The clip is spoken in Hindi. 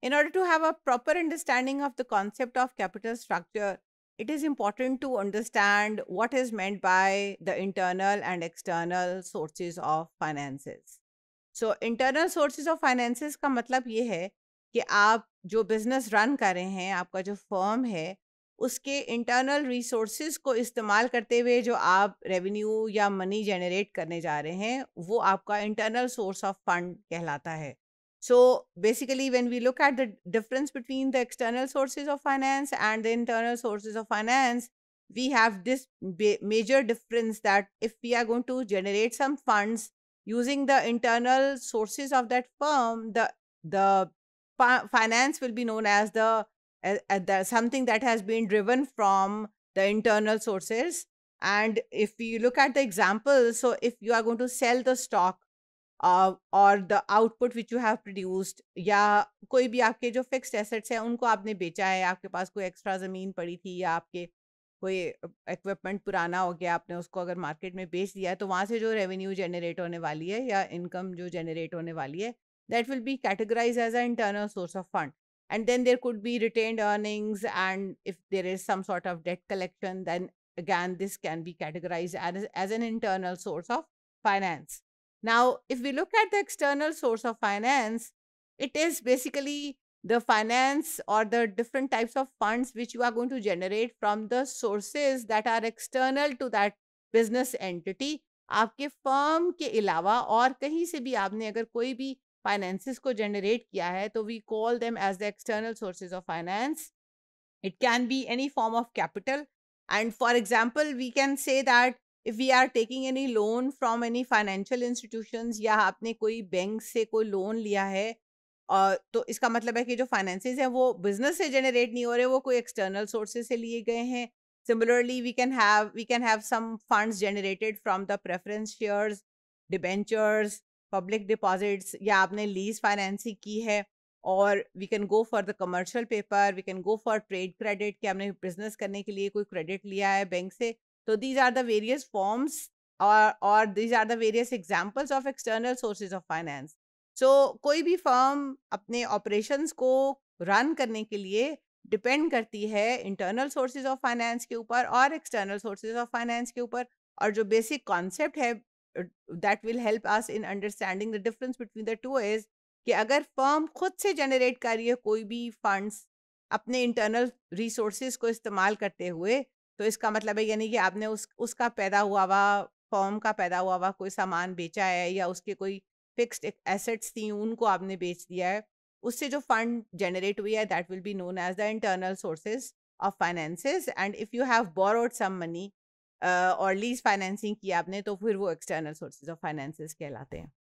In order to have a proper understanding of the concept of capital structure, it is important to understand what is meant by the internal and external sources of finances. so internal sources of finances ka matlab ye hai ki aap jo business run kar rahe hain aapka jo firm hai उसके इंटरनल रिसोर्सेज को इस्तेमाल करते हुए जो आप रेवेन्यू या मनी जनरेट करने जा रहे हैं वो आपका इंटरनल सोर्स ऑफ फंड कहलाता है So basically, when we look at the difference between the external sources of finance and the internal sources of finance, we have this major difference that if we are going to generate some funds using the internal sources of that firm, the the finance will be known as the, the something that has been driven from the internal sources. And if we look at the example, so if you are going to sell the stock और the output which you have produced या कोई भी आपके जो फिक्स्ड एसेट्स हैं उनको आपने बेचा है आपके पास कोई एक्स्ट्रा ज़मीन पड़ी थी या आपके कोई इक्विपमेंट पुराना हो गया आपने उसको अगर मार्केट में बेच दिया है तो वहाँ से जो रेवेन्यू जनरेट होने वाली है या इनकम जो जनरेट होने वाली है that will be categorize as a internal source of fund and then there could be retain earnings and if there is some sort of debt collection then again this can be categorize as as an internal source of Now, if we look at the external source of finance, it is basically the finance or the different types of funds which you are going to generate from the sources that are external to that business entity. आपके firm के अलावा और कहीं से भी आपने अगर कोई भी finances को generate किया है तो we call them as the external sources of finance. It can be any form of capital, and for example, we can say that. If we are taking any loan from any financial institutions या आपने कोई बैंक से कोई लोन लिया है और तो इसका मतलब है कि जो फाइनेंस हैं वो बिजनेस से जनरेट नहीं हो रहे वो कोई एक्सटर्नल सोर्सेज से लिए गए हैं similarly we can have we can have some funds generated from the preference shares debentures public deposits या आपने लीज फाइनेंसिंग की है और we can go for the commercial paper we can go for trade credit कि हमने बिजनेस करने के लिए कोई क्रेडिट लिया है बैंक से So these are the various forms or, or these are the various examples of external sources of finance. So कोई भी फर्म अपने operations को रन करने के लिए डिपेंड करती है इंटरनल सोर्सेज ऑफ फाइनेंस के ऊपर और एक्सटर्नल सोर्सेज ऑफ फाइनेंस के ऊपर और जो बेसिक कॉन्सेप्ट है that will help us in understanding the difference between the two is कि अगर फर्म खुद से जनरेट कर रही है कोई भी फंड्स अपने इंटरनल रिसोर्सेज को इस्तेमाल करते हुए तो इसका मतलब है यानी कि आपने उस उसका पैदा हुआ हुआ फॉर्म का पैदा हुआ हुआ कोई सामान बेचा है या उसके कोई फिक्स्ड एसेट्स थी उनको आपने बेच दिया है उससे जो फंड जनरेट हुई है that will be known as the internal sources of finances and if you have borrowed some money और लीज फाइनेंसिंग की आपने तो फिर वो एक्सटर्नल सोर्सेज ऑफ फाइनेंसेस कहलाते हैं